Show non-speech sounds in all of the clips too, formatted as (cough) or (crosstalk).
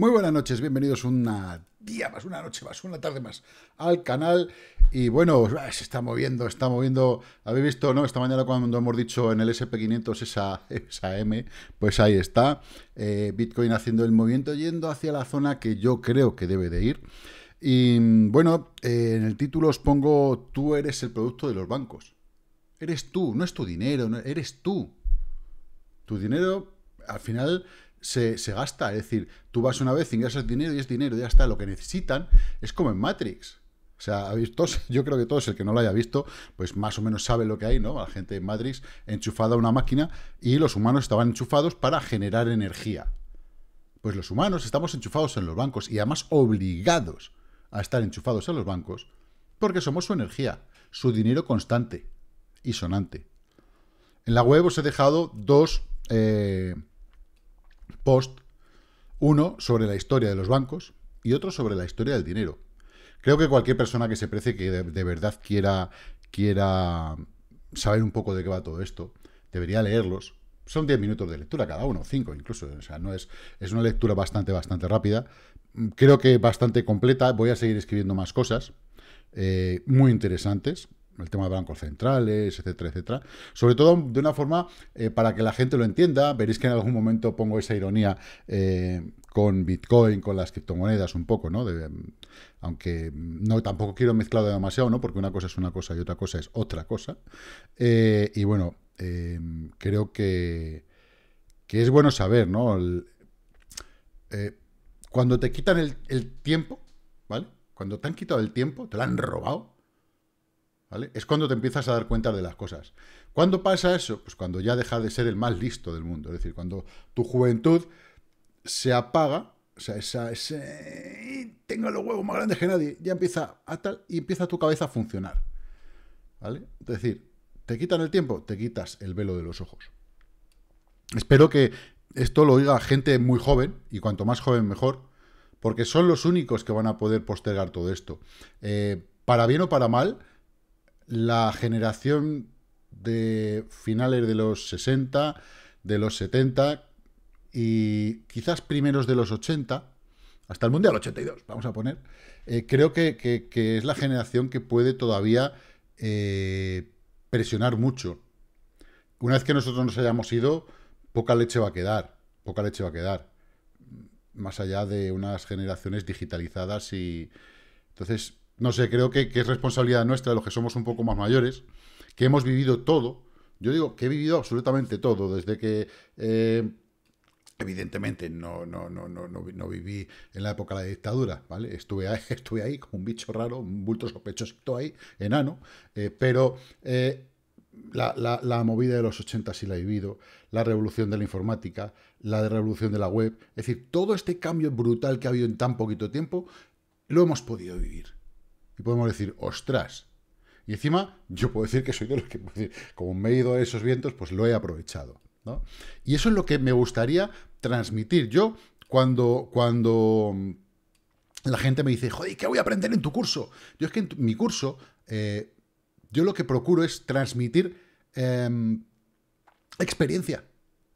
Muy buenas noches, bienvenidos una día más, una noche más, una tarde más al canal. Y bueno, ah, se está moviendo, está moviendo. Habéis visto, ¿no? Esta mañana cuando hemos dicho en el SP500 esa, esa M, pues ahí está. Eh, Bitcoin haciendo el movimiento, yendo hacia la zona que yo creo que debe de ir. Y bueno, eh, en el título os pongo, tú eres el producto de los bancos. Eres tú, no es tu dinero, eres tú. Tu dinero, al final se, gasta. Es decir, tú vas una vez, ingresas dinero y es dinero, ya está. Lo que necesitan es como en Matrix. O sea, (laughs) yo creo que todos, el que no lo haya visto, pues más o menos sabe lo que hay, ¿no? La gente en Matrix enchufada a una máquina y los humanos estaban enchufados para generar energía. Pues los humanos estamos enchufados en los bancos y además obligados a estar enchufados en los bancos porque somos su energía, su dinero constante y sonante. En la web os he dejado dos eh, post, uno sobre la historia de los bancos y otro sobre la historia del dinero. Creo que cualquier persona que se precie que de, verdad quiera, quiera saber un poco de qué va todo esto, debería leerlos. Son 10 minutos de lectura cada uno, 5 incluso. O sea, no es, es una lectura bastante, bastante rápida. Creo que bastante completa. Voy a seguir escribiendo más cosas eh, muy interesantes el tema de bancos centrales, etcétera, etcétera. Sobre todo de una forma eh, para que la gente lo entienda. Veréis que en algún momento pongo esa ironía eh, con Bitcoin, con las criptomonedas un poco, ¿no? aunque no tampoco quiero mezclarlo demasiado, ¿no? Porque una cosa es una cosa y otra cosa es otra cosa. Eh, y bueno, creo que, es bueno saber, ¿no? cuando te quitan el, el tiempo, ¿vale? Cuando te han quitado el tiempo, te lo han robado, ¿vale? Es cuando te empiezas a dar cuenta de las cosas. ¿Cuándo pasa eso? Pues cuando ya deja de ser el más listo del mundo. Es decir, cuando tu juventud se apaga, o sea, esa, ese... Tengo los huevos más grandes que nadie. Ya empieza a tal y empieza tu cabeza a funcionar. ¿Vale? Es decir, te quitan el tiempo, te quitas el velo de los ojos. Espero que esto lo oiga gente muy joven, y cuanto más joven mejor, porque son los únicos que van a poder postergar todo esto. Eh, para bien o para mal, la generación de finales de los 60, de los 70 y quizás primeros de los 80, hasta el Mundial 82, vamos a poner, eh, creo que, es la generación que puede todavía eh, presionar mucho. Una vez que nosotros nos hayamos ido, poca leche va a quedar, poca leche va a quedar, más allá de unas generaciones digitalizadas y... Entonces, no sé, creo que, es responsabilidad nuestra, los que somos un poco más mayores, que hemos vivido todo. Yo digo que he vivido absolutamente todo, desde que... Eh, evidentemente no, no, no, no, no, viví en la época de la dictadura, ¿vale? Estuve ahí, (laughs) estuve ahí como un bicho raro, un bulto sospechoso ahí, enano, eh, pero eh, la, la, movida de los 80 sí la he vivido, la revolución de la informática, la revolución de la web, es decir, todo este cambio brutal que ha habido en tan poquito tiempo, lo hemos podido vivir y podemos decir, ostras. Y encima, yo puedo decir que soy de los que, como me he ido a esos vientos, pues lo he aprovechado. Y eso es lo que me gustaría transmitir. Yo, cuando, cuando mm, la gente me dice, joder, ¿qué voy a aprender en tu curso? Yo es que en mi curso, eh, yo lo que procuro es transmitir em, experiencia.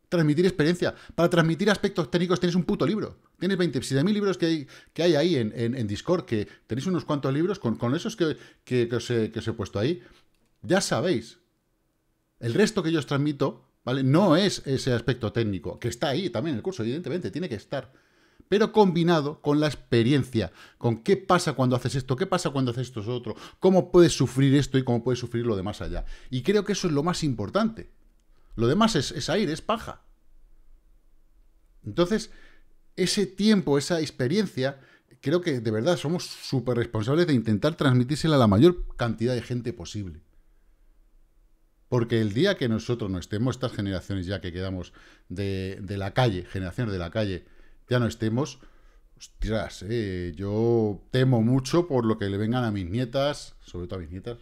Transmitir experiencia. Para transmitir aspectos técnicos tienes un puto libro. Tienes 27.000 libros que hay, que hay ahí en, Discord, que tenéis unos cuantos libros con, esos que, que, os he, puesto ahí. Ya sabéis, el resto que yo os transmito, ¿vale? No es ese aspecto técnico, que está ahí también en el curso, evidentemente, tiene que estar. Pero combinado con la experiencia, con qué pasa cuando haces esto, qué pasa cuando haces esto otro, cómo puedes sufrir esto y cómo puedes sufrir lo demás allá. Y creo que eso es lo más importante. Lo demás es, es aire, es paja. Entonces, ese tiempo, esa experiencia, creo que de verdad somos súper responsables de intentar transmitírsela a la mayor cantidad de gente posible. Porque el día que nosotros no estemos, estas generaciones ya que quedamos de, la calle, generaciones de la calle, ya no estemos, ostras, eh, yo temo mucho por lo que le vengan a mis nietas, sobre todo a mis nietas,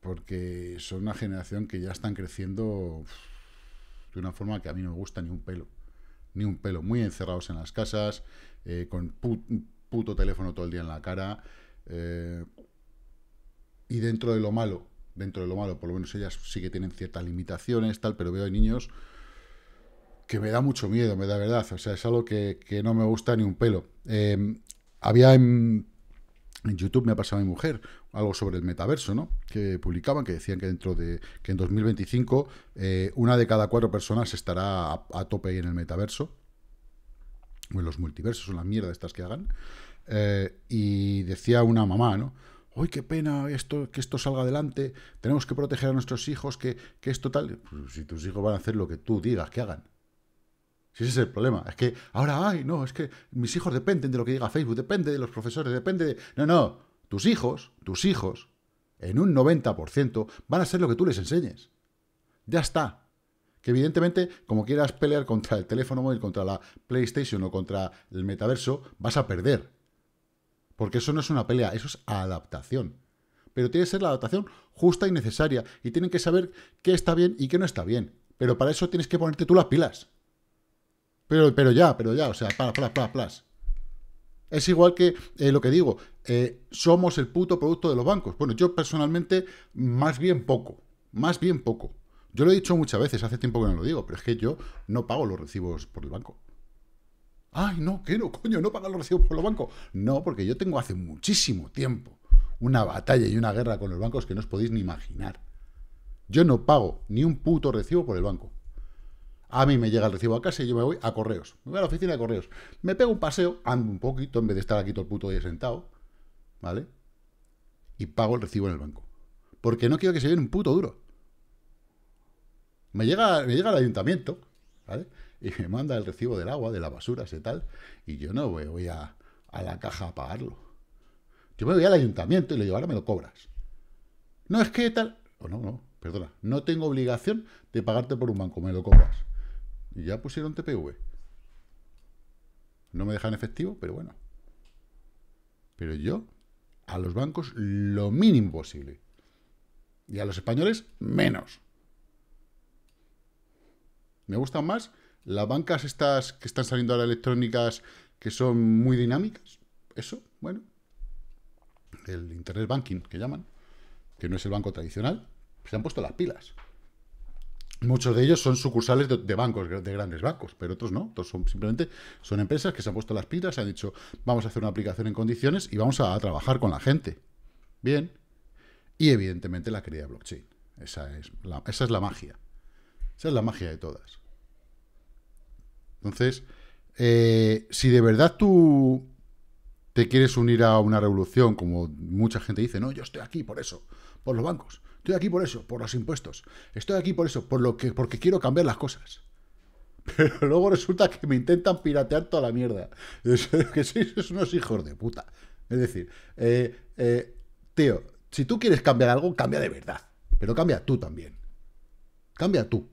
porque son una generación que ya están creciendo de una forma que a mí no me gusta ni un pelo ni un pelo, muy encerrados en las casas, eh, con un puto teléfono todo el día en la cara. Eh, y dentro de lo malo, dentro de lo malo, por lo menos ellas sí que tienen ciertas limitaciones, tal, pero veo a niños que me da mucho miedo, me da verdad. O sea, es algo que, no me gusta ni un pelo. Eh, había en, en, YouTube, me ha pasado a mi mujer, algo sobre el metaverso, ¿no? Que publicaban, que decían que dentro de que en 2025 eh, una de cada cuatro personas estará a, tope tope en el metaverso, o en los multiversos, o las mierdas estas que hagan. Eh, y decía una mamá, ¿no? ¡Ay, qué pena esto, que esto salga adelante! Tenemos que proteger a nuestros hijos, que, que esto tal... Pues si tus hijos van a hacer lo que tú digas que hagan. Si ese es el problema. Es que ahora, ay, no, es que mis hijos dependen de lo que diga Facebook, depende de los profesores, depende de... No, no, tus hijos, tus hijos, en un 90% van a ser lo que tú les enseñes. Ya está. Que evidentemente, como quieras pelear contra el teléfono móvil, contra la PlayStation o contra el metaverso, vas a perder. Porque eso no es una pelea, eso es adaptación. Pero tiene que ser la adaptación justa y necesaria. Y tienen que saber qué está bien y qué no está bien. Pero para eso tienes que ponerte tú las pilas. Pero, pero ya, pero ya, o sea, para, plas, plas. Es igual que eh, lo que digo, eh, somos el puto producto de los bancos. Bueno, yo personalmente, más bien poco, más bien poco. Yo lo he dicho muchas veces, hace tiempo que no lo digo, pero es que yo no pago los recibos por el banco. Ay, no, qué no, coño, no pago los recibos por los bancos. No, porque yo tengo hace muchísimo tiempo una batalla y una guerra con los bancos que no os podéis ni imaginar. Yo no pago ni un puto recibo por el banco. A mí me llega el recibo a casa y yo me voy a correos. Me voy a la oficina de correos. Me pego un paseo, ando un poquito en vez de estar aquí todo el puto día sentado. ¿vale? Y pago el recibo en el banco. Porque no quiero que se vea un puto duro. Me llega, me llega al ayuntamiento, ¿vale? Y me manda el recibo del agua, de la basura, y tal. Y yo no voy a, la caja a pagarlo. Yo me voy al ayuntamiento y le digo, ahora me lo cobras. No es que tal. O oh, no, no, perdona. No tengo obligación de pagarte por un banco, me lo cobras. Y ya pusieron TPV. No me dejan efectivo, pero bueno. Pero yo a los bancos lo mínimo posible. Y a los españoles, menos. Me gustan más las bancas estas que están saliendo ahora electrónicas, que son muy dinámicas. Eso, bueno. El Internet Banking, que llaman. Que no es el banco tradicional. Se han puesto las pilas. Muchos de ellos son sucursales de, bancos, de grandes bancos, pero otros no. Otros son simplemente son empresas que se han puesto las pilas, se han dicho, vamos a hacer una aplicación en condiciones y vamos a, trabajar con la gente. Bien. Y evidentemente la querida blockchain. Esa es la, esa es la magia. Esa es la magia de todas. Entonces, eh, si de verdad tú te quieres unir a una revolución, como mucha gente dice, no, yo estoy aquí por eso, por los bancos. Estoy aquí por eso, por los impuestos. Estoy aquí por eso, por lo que, porque quiero cambiar las cosas. (laughs) Pero luego resulta que me intentan piratear toda la mierda. (laughs) Es, que sois unos hijos de puta. Es decir, eh, eh, tío, si tú quieres cambiar algo, cambia de verdad. Pero cambia tú también. Cambia tú.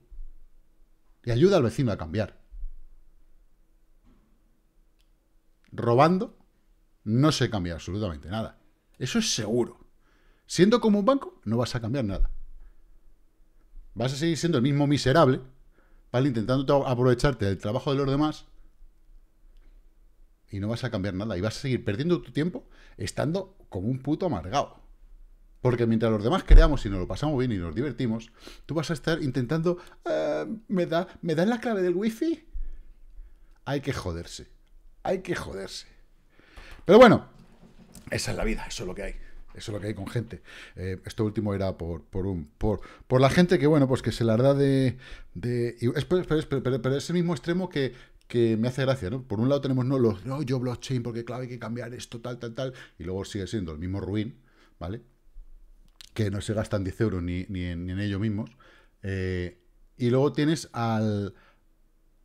Y ayuda al vecino a cambiar. Robando no se cambia absolutamente nada. Eso es seguro. Siendo como un banco, no vas a cambiar nada. Vas a seguir siendo el mismo miserable, ¿vale? Intentando aprovecharte del trabajo de los demás y no vas a cambiar nada. Y vas a seguir perdiendo tu tiempo estando como un puto amargado. Porque mientras los demás creamos y nos lo pasamos bien y nos divertimos, tú vas a estar intentando... Ah, ¿me, da, ¿Me das la clave del wifi? Hay que joderse. Hay que joderse. Pero bueno, esa es la vida, eso es lo que hay. Eso es lo que hay con gente. Eh, esto último era por, un. Por, por la gente que, bueno, pues que se la da de. de pero, es ese mismo extremo que, que me hace gracia, ¿no? Por un lado tenemos no los no, oh, yo blockchain, porque claro, hay que cambiar esto, tal, tal, tal, y luego sigue siendo el mismo ruin, ¿vale? Que no se gastan 10 euros ni, ni, en, ellos mismos. Eh, y luego tienes al,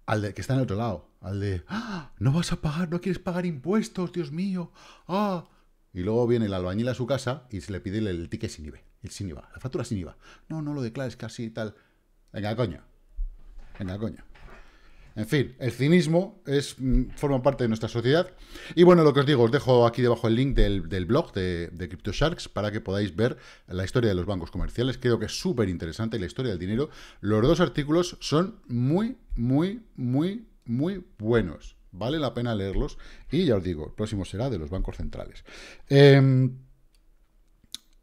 al de, que está en el otro lado, al de, ¡Ah! No vas a pagar, no quieres pagar impuestos, Dios mío, ¡ah! Y luego viene el albañil a su casa y se le pide el ticket sin IVA, el sin IVA, la factura sin IVA. No, no lo declares casi tal. Venga, coño. Venga, coño. En fin, el cinismo es, mm, forma parte de nuestra sociedad. Y bueno, lo que os digo, os dejo aquí debajo el link del, blog de, de CryptoSharks para que podáis ver la historia de los bancos comerciales. Creo que es súper interesante la historia del dinero. Los dos artículos son muy, muy, muy, muy buenos. Vale la pena leerlos. Y ya os digo, el próximo será de los bancos centrales. Em,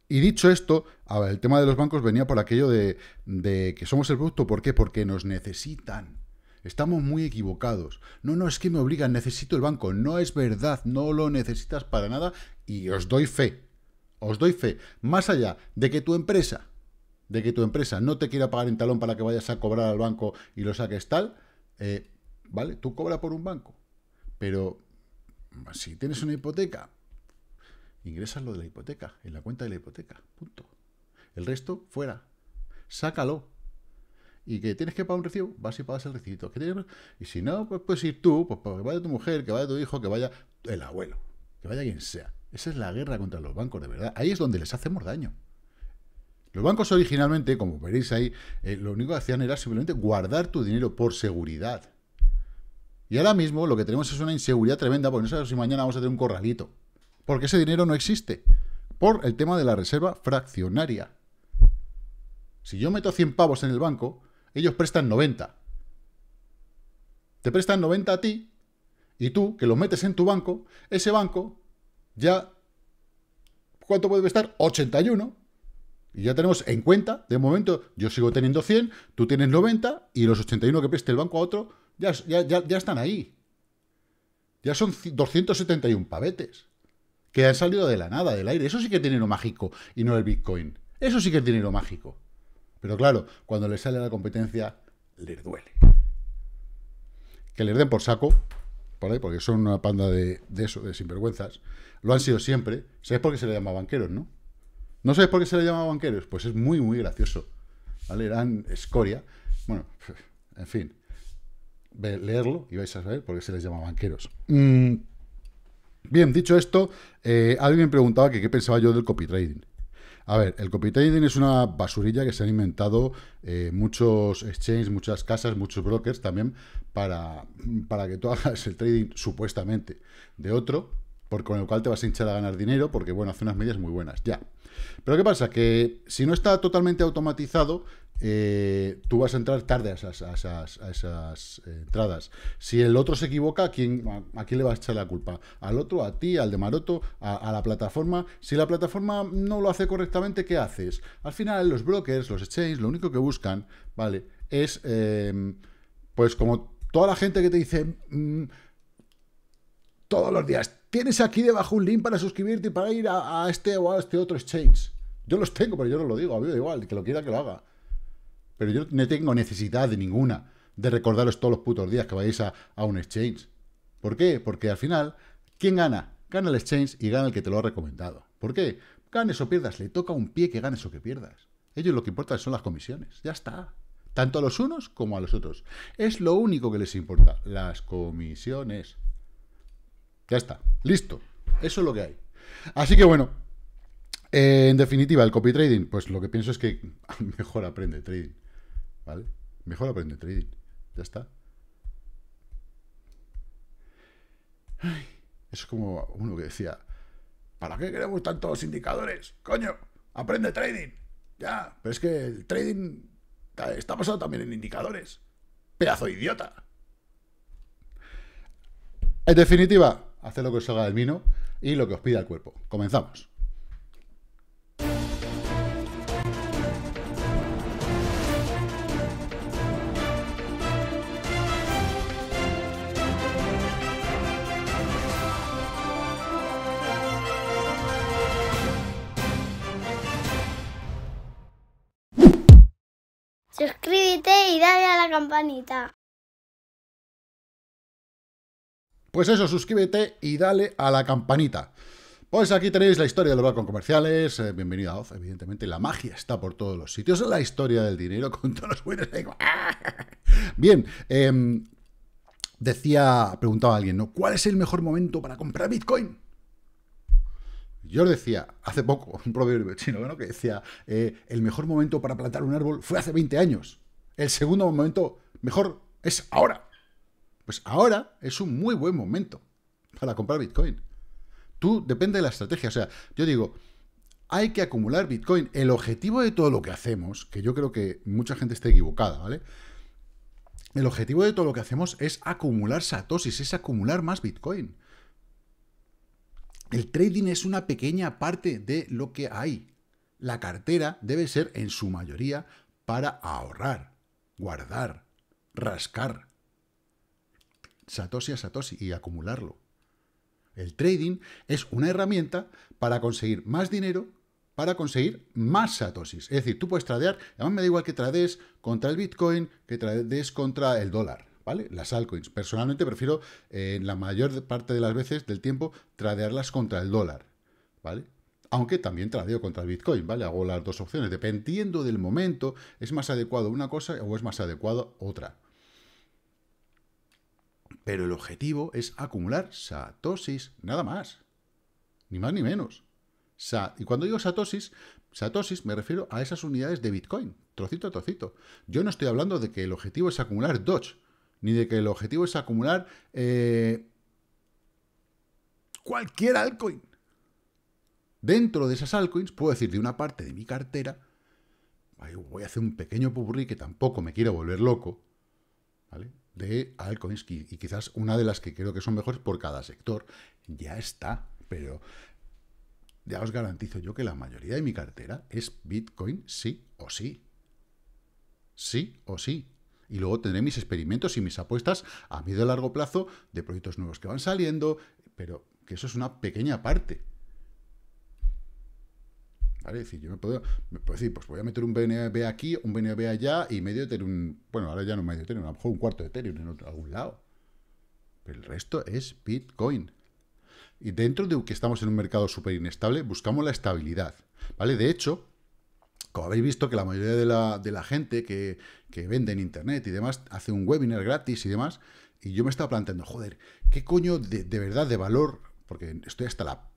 y dicho esto, el tema de los bancos venía por aquello de, que somos el producto. ¿Por qué? Porque nos necesitan. Estamos muy equivocados. No, no, es que me obligan, necesito el banco. No es verdad, no lo necesitas para nada y os doy fe. Os doy fe. Más allá de que tu empresa, de que tu empresa no te quiera pagar en talón para que vayas a cobrar al banco y lo saques tal, eh, ¿vale? Tú cobra por un banco. Pero si tienes una hipoteca, ingresas lo de la hipoteca, en la cuenta de la hipoteca, punto. El resto, fuera. Sácalo. Y que tienes que pagar un recibo, vas y pagas el recibito. Y si no, pues puedes ir tú, pues que vaya tu mujer, que vaya tu hijo, que vaya el abuelo, que vaya quien sea. Esa es la guerra contra los bancos, de verdad. Ahí es donde les hacemos daño. Los bancos originalmente, como veréis ahí, eh, lo único que hacían era simplemente guardar tu dinero por seguridad. Y ahora mismo lo que tenemos es una inseguridad tremenda, porque no sabemos si mañana vamos a tener un corralito. Porque ese dinero no existe. Por el tema de la reserva fraccionaria. Si yo meto 100 pavos en el banco, ellos prestan 90. Te prestan 90 a ti, y tú, que lo metes en tu banco, ese banco ya... ¿Cuánto puede estar? 81. Y ya tenemos en cuenta, de momento, yo sigo teniendo 100, tú tienes 90, y los 81 que preste el banco a otro ya, ya, ya, ya están ahí. Ya son 271 pavetes que han salido de la nada, del aire. Eso sí que tiene lo mágico y no el Bitcoin. Eso sí que es dinero mágico. Pero claro, cuando les sale la competencia, les duele. Que les den por saco, por porque son una panda de, de eso, de sinvergüenzas. Lo han sido siempre. ¿Sabes por qué se le llama banqueros, no? ¿No sabes por qué se le llama banqueros? Pues es muy, muy gracioso. ¿Vale? Eran escoria. Bueno, (laughs) en fin leerlo y vais a saber por qué se les llama banqueros. Mm. Bien, dicho esto, eh, alguien preguntaba que qué pensaba yo del copy trading. A ver, el copy trading es una basurilla que se han inventado eh, muchos exchanges, muchas casas, muchos brokers también para, para que tú (laughs) hagas el trading supuestamente de otro, por, con el cual te vas a hinchar a ganar dinero, porque bueno, hace unas medias muy buenas. Ya, pero ¿qué pasa? Que si no está totalmente automatizado, eh, tú vas a entrar tarde a esas, eh, entradas. Si el otro se equivoca, ¿a quién, le vas a echar la culpa? ¿Al otro? ¿A ti? ¿Al de Maroto? A, la plataforma? Si la plataforma no lo hace correctamente, ¿qué haces? Al final, los brokers, los exchanges, lo único que buscan, ¿vale? Es, eh, pues como toda la gente que te dice... Mm, todos los días. Tienes aquí debajo un link para suscribirte y para ir a, este o a este otro exchange. Yo los tengo, pero yo no lo digo. A mí me da igual, que lo quiera que lo haga. Pero yo no tengo necesidad de ninguna de recordaros todos los putos días que vayáis a, un exchange. ¿Por qué? Porque al final, ¿quién gana? Gana el exchange y gana el que te lo ha recomendado. ¿Por qué? Ganes o pierdas, le toca un pie que ganes o que pierdas. Ellos lo que importa son las comisiones. Ya está. Tanto a los unos como a los otros. Es lo único que les importa. Las comisiones. Ya está, listo. Eso es lo que hay. Así que bueno, eh, en definitiva, el copy trading, pues lo que pienso es que (laughs) mejor aprende trading. ¿Vale? Mejor aprende trading. Ya está. es como uno que decía, ¿para qué queremos tantos indicadores? Coño, aprende trading. Ya, pero es que el trading está basado también en indicadores. Pedazo de idiota. En definitiva, haced lo que os salga del vino y lo que os pida el cuerpo. Comenzamos. Suscríbete y dale a la campanita. Pues eso, suscríbete y dale a la campanita. Pues aquí tenéis la historia de los barcos comerciales, eh, bienvenidos a Oz, evidentemente, la magia está por todos los sitios, la historia del dinero (laughs) con todos los buenos... Bien, em, decía, preguntaba alguien, ¿no? ¿cuál es el mejor momento para comprar Bitcoin? Yo decía hace poco, (laughs) un proverbio chino ¿no? que decía, eh, el mejor momento para plantar un árbol fue hace 20 años. El segundo momento mejor es ahora. Pues ahora es un muy buen momento para comprar Bitcoin. Tú, depende de la estrategia. O sea, yo digo, hay que acumular Bitcoin. El objetivo de todo lo que hacemos, que yo creo que mucha gente está equivocada, ¿vale? El objetivo de todo lo que hacemos es acumular satosis, es acumular más Bitcoin. El trading es una pequeña parte de lo que hay. La cartera debe ser en su mayoría para ahorrar, guardar, rascar satoshi a satoshi y acumularlo. El trading es una herramienta para conseguir más dinero, para conseguir más satoshis. Es decir, tú puedes tradear, además me da igual que trades contra el Bitcoin, que trades contra el dólar, ¿vale? Las altcoins. Personalmente prefiero, eh, en la mayor parte de las veces del tiempo, tradearlas contra el dólar, ¿vale? Aunque también tradeo contra el Bitcoin, ¿vale? Hago las dos opciones. Dependiendo del momento, es más adecuado una cosa o es más adecuado otra. Pero el objetivo es acumular satosis, nada más. Ni más ni menos. y cuando digo satosis, satosis me refiero a esas unidades de Bitcoin, trocito a trocito. Yo no estoy hablando de que el objetivo es acumular Doge, ni de que el objetivo es acumular eh, cualquier altcoin. Dentro de esas altcoins puedo decir de una parte de mi cartera, voy a hacer un pequeño pupurrí que tampoco me quiero volver loco, ¿vale? de altcoins y quizás una de las que creo que son mejores por cada sector. Ya está, pero ya os garantizo yo que la mayoría de mi cartera es Bitcoin sí o sí. Sí o sí. Y luego tendré mis experimentos y mis apuestas a medio y largo plazo de proyectos nuevos que van saliendo, pero que eso es una pequeña parte. ¿Vale? Es decir, yo me puedo, decir, pues voy a meter un BNB aquí, un BNB allá y medio Ethereum, bueno, ahora ya no medio Ethereum, a lo mejor un cuarto de Ethereum en otro, algún lado. Pero el resto es Bitcoin. Y dentro de que estamos en un mercado súper inestable, buscamos la estabilidad, ¿vale? De hecho, como habéis visto que la mayoría de la, gente que, vende en Internet y demás hace un webinar gratis y demás, y yo me estaba planteando, joder, ¿qué coño de verdad de valor? Porque estoy hasta la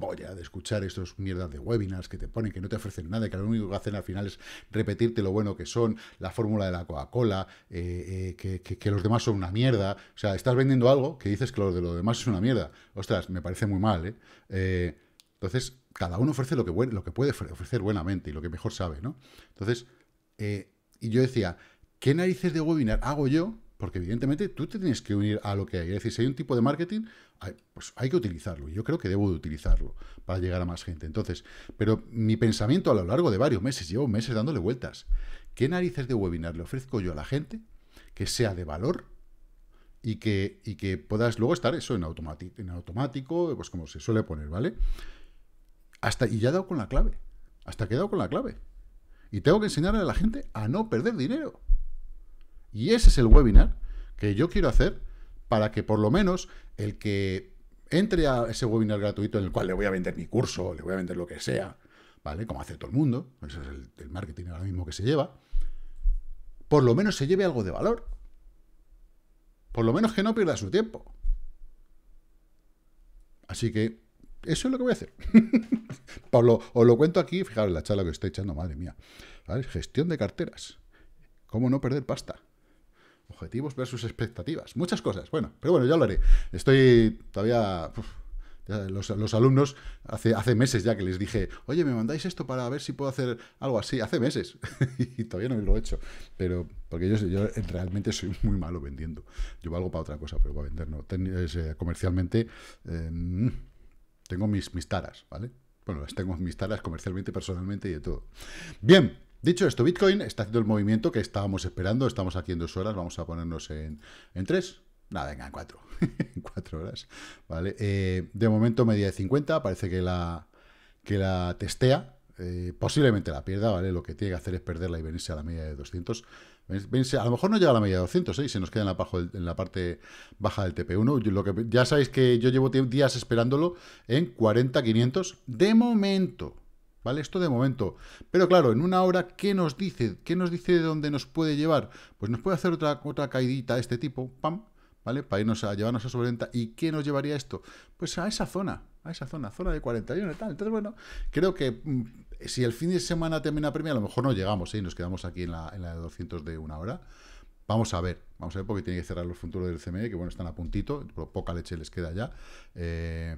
a de escuchar estos mierdas de webinars que te ponen, que no te ofrecen nada, que lo único que hacen al final es repetirte lo bueno que son, la fórmula de la Coca-Cola, eh, eh, que, los demás son una mierda. O sea, estás vendiendo algo que dices que lo de los demás es una mierda. Ostras, me parece muy mal, ¿eh? entonces, cada uno ofrece lo que, lo que puede ofrecer buenamente y lo que mejor sabe, ¿no? Entonces, y yo decía, ¿qué narices de webinar hago yo porque evidentemente tú te tienes que unir a lo que hay. Es decir, si hay un tipo de marketing, pues hay que utilizarlo. Y Yo creo que debo de utilizarlo para llegar a más gente. Entonces, pero mi pensamiento a lo largo de varios meses, llevo meses dándole vueltas. ¿Qué narices de webinar le ofrezco yo a la gente que sea de valor y que, y que puedas luego estar eso en, en automático, pues como se suele poner, ¿vale? Hasta, y ya he dado con la clave. Hasta que he dado con la clave. Y tengo que enseñarle a la gente a no perder dinero. Y ese es el webinar que yo quiero hacer para que por lo menos el que entre a ese webinar gratuito en el cual le voy a vender mi curso, le voy a vender lo que sea, ¿vale? Como hace todo el mundo, ese es el, marketing ahora mismo que se lleva, por lo menos se lleve algo de valor. Por lo menos que no pierda su tiempo. Así que eso es lo que voy a hacer. Pablo, (laughs) os lo cuento aquí, fijaros la charla que estoy echando, madre mía. ¿Vale? Gestión de carteras. ¿Cómo no perder pasta? objetivos versus expectativas. Muchas cosas. Bueno, pero bueno, ya lo haré. Estoy todavía... los, alumnos, hace, hace meses ya que les dije, oye, ¿me mandáis esto para ver si puedo hacer algo así? Hace meses. (laughs) y todavía no lo he hecho. Pero porque yo, yo realmente soy muy malo vendiendo. Yo valgo para otra cosa, pero para vender no. Eh, comercialmente em, tengo mis, mis taras, ¿vale? Bueno, las tengo mis taras comercialmente, personalmente y de todo. Bien, Dicho esto, Bitcoin está haciendo el movimiento que estábamos esperando. Estamos aquí en dos horas, vamos a ponernos en, tres. Nada, venga, en cuatro. (laughs) en cuatro horas. ¿vale? Eh, de momento media de 50, parece que la, que la testea. Eh, posiblemente la pierda, ¿vale? Lo que tiene que hacer es perderla y venirse a la media de 200. a lo mejor no llega a la media de 200, ¿eh? se nos queda en la, en la parte baja del TP1. lo que, ya sabéis que yo llevo días esperándolo en 40, 500. De momento, ¿Vale? Esto de momento. Pero claro, en una hora, ¿qué nos dice? ¿Qué nos dice de dónde nos puede llevar? Pues nos puede hacer otra, otra caidita de este tipo, pam, ¿vale? Para irnos a llevarnos a sobreventa. ¿Y qué nos llevaría esto? Pues a esa zona, a esa zona, zona de 41 y tal. Entonces, bueno, creo que mm, si el fin de semana termina premia, a lo mejor no llegamos, ¿eh? y Nos quedamos aquí en la, de 200 de una hora. Vamos a ver, vamos a ver, porque tiene que cerrar los futuros del CME, que bueno, están a puntito, poca leche les queda ya. Eh,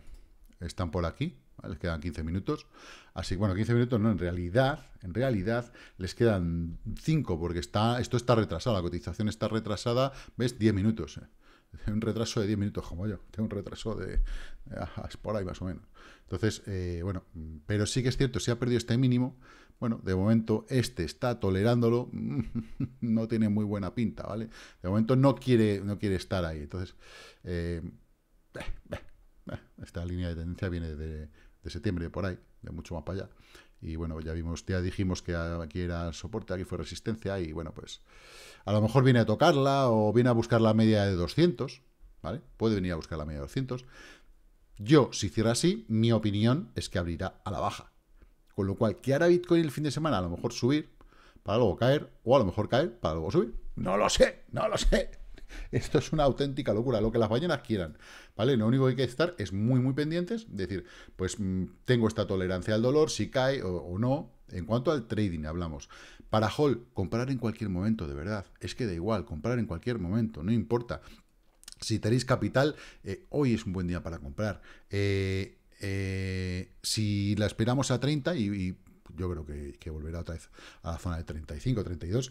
están por aquí, les quedan 15 minutos. Así bueno, 15 minutos no, en realidad, en realidad les quedan 5 porque está, esto está retrasado, la cotización está retrasada, ¿ves? 10 minutos. ¿eh? Un retraso de 10 minutos como yo, tengo un retraso de... Es eh, por ahí más o menos. Entonces, eh, bueno, pero sí que es cierto, se ha perdido este mínimo, bueno, de momento este está tolerándolo, (laughs) no tiene muy buena pinta, ¿vale? De momento no quiere, no quiere estar ahí. Entonces, esta línea de tendencia viene de, septiembre, por ahí, de mucho más para allá. Y bueno, ya vimos, ya dijimos que aquí era soporte, aquí fue resistencia, y bueno, pues a lo mejor viene a tocarla o viene a buscar la media de 200, ¿vale? Puede venir a buscar la media de 200. Yo, si cierra así, mi opinión es que abrirá a la baja. Con lo cual, que hará Bitcoin el fin de semana? A lo mejor subir, para luego caer, o a lo mejor caer, para luego subir. No lo sé, no lo sé. Esto es una auténtica locura, lo que las ballenas quieran, ¿vale? Lo único que hay que estar es muy, muy pendientes, decir, pues mm, tengo esta tolerancia al dolor, si cae o, no. En cuanto al trading hablamos, para Hall, comprar en cualquier momento, de verdad, es que da igual, comprar en cualquier momento, no importa. Si tenéis capital, eh, hoy es un buen día para comprar. Eh, eh, si la esperamos a 30 y, yo creo que, volverá otra vez a la zona de 35, 32,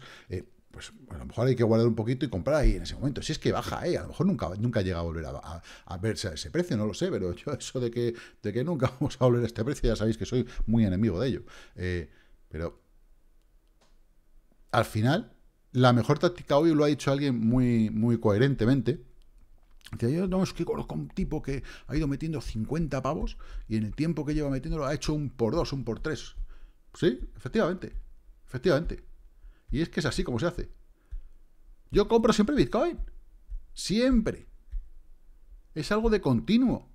pues a lo mejor hay que guardar un poquito y comprar ahí en ese momento. Si es que baja, ¿eh? a lo mejor nunca, nunca llega a volver a, verse a ese precio, no lo sé, pero yo eso de que, de que nunca (laughs) vamos a volver a este precio, ya sabéis que soy muy enemigo de ello. Eh, pero al final, la mejor táctica hoy lo ha dicho alguien muy, muy coherentemente. yo, no, que conozco a un tipo que ha ido metiendo 50 pavos y en el tiempo que lleva metiéndolo ha hecho un por dos, un por tres. Sí, efectivamente, efectivamente. Y es que es así como se hace. Yo compro siempre Bitcoin. Siempre. Es algo de continuo.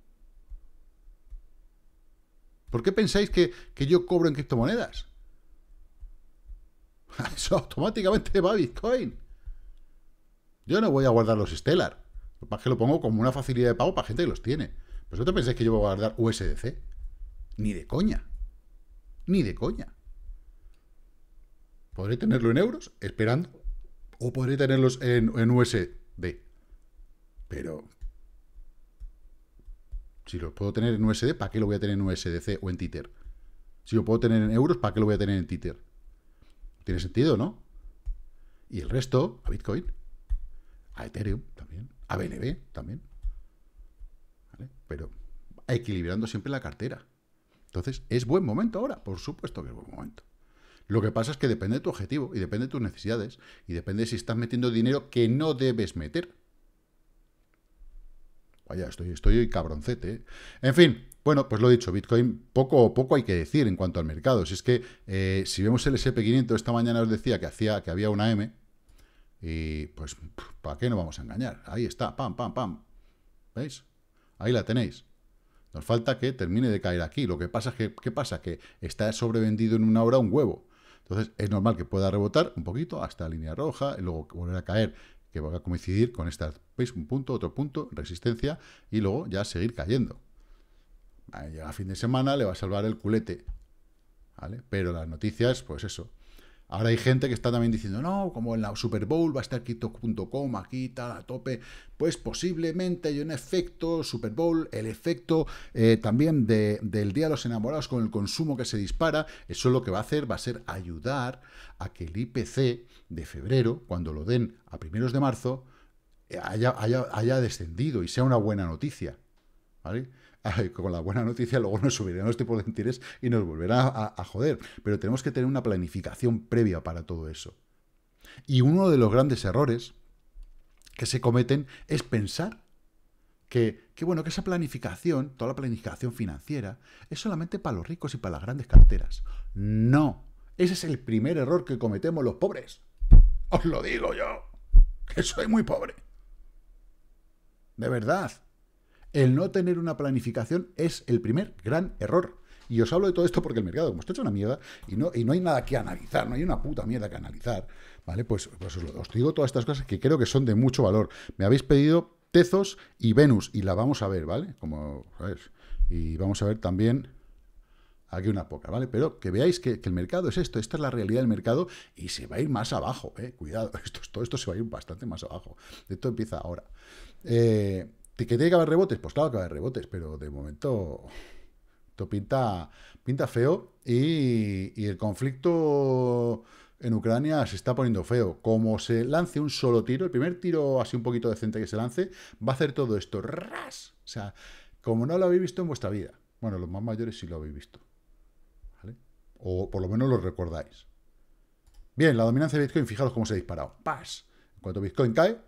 ¿Por qué pensáis que, yo cobro en criptomonedas? (laughs) Eso automáticamente va a Bitcoin. Yo no voy a guardar los Stellar. más que lo pongo como una facilidad de pago para gente que los tiene. ¿Vosotros pensáis que yo voy a guardar USDC? Ni de coña. Ni de coña. Podré tenerlo en euros, esperando, o podré tenerlos en, USD. Pero si los puedo tener en USD, ¿para qué lo voy a tener en USDC o en Tether? Si lo puedo tener en euros, ¿para qué lo voy a tener en Tether? Tiene sentido, ¿no? Y el resto, a Bitcoin, a Ethereum también, a BNB también. ¿Vale? Pero equilibrando siempre la cartera. Entonces, ¿es buen momento ahora? Por supuesto que es buen momento. Lo que pasa es que depende de tu objetivo y depende de tus necesidades y depende si estás metiendo dinero que no debes meter. Vaya, estoy, estoy cabroncete. ¿eh? En fin, bueno, pues lo he dicho, Bitcoin poco poco hay que decir en cuanto al mercado. Si es que eh, si vemos el SP500, esta mañana os decía que, hacía, que había una M y pues, ¿para qué nos vamos a engañar? Ahí está, pam, pam, pam. ¿Veis? Ahí la tenéis. Nos falta que termine de caer aquí. Lo que pasa es que, ¿qué pasa? Que está sobrevendido en una hora un huevo. Entonces es normal que pueda rebotar un poquito hasta la línea roja, y luego volver a caer, que va a coincidir con esta, veis, un punto, otro punto, resistencia, y luego ya seguir cayendo. llega fin de semana, le va a salvar el culete. ¿vale? Pero las noticias, pues eso, Ahora hay gente que está también diciendo, no, como en la Super Bowl va a estar quito.com, aquí, tal, a tope. Pues posiblemente hay un efecto Super Bowl, el efecto eh, también del Día de los Enamorados con el consumo que se dispara. Eso lo que va a hacer va a ser ayudar a que el IPC de febrero, cuando lo den a primeros de marzo, eh, haya, haya, haya descendido y sea una buena noticia. ¿Vale? (laughs) con la buena noticia, luego nos subirán los tipos de interés y nos volverá a, joder. Pero tenemos que tener una planificación previa para todo eso. Y uno de los grandes errores que se cometen es pensar que, que, bueno, que esa planificación, toda la planificación financiera, es solamente para los ricos y para las grandes carteras. No. Ese es el primer error que cometemos los pobres. Os lo digo yo, que soy muy pobre. De verdad. El no tener una planificación es el primer gran error. Y os hablo de todo esto porque el mercado, como está hecho una mierda, y no, y no hay nada que analizar, no hay una puta mierda que analizar, ¿vale? Pues, pues os, digo todas estas cosas que creo que son de mucho valor. Me habéis pedido Tezos y Venus, y la vamos a ver, ¿vale? Como, ¿sabes? Y vamos a ver también aquí una poca, ¿vale? Pero que veáis que, el mercado es esto, esta es la realidad del mercado y se va a ir más abajo, ¿eh? Cuidado, (laughs) esto, todo esto se va a ir bastante más abajo. Esto empieza ahora. Eh, ¿Que tiene que haber rebotes? Pues claro que va a haber rebotes, pero de momento esto pinta, pinta feo y, el conflicto en Ucrania se está poniendo feo. Como se lance un solo tiro, el primer tiro así un poquito decente que se lance, va a hacer todo esto. ¡Ras! O sea, como no lo habéis visto en vuestra vida. Bueno, los más mayores sí lo habéis visto. ¿Vale? O por lo menos lo recordáis. Bien, la dominancia de Bitcoin, fijaros cómo se ha disparado. ¡Pas! En cuanto Bitcoin cae,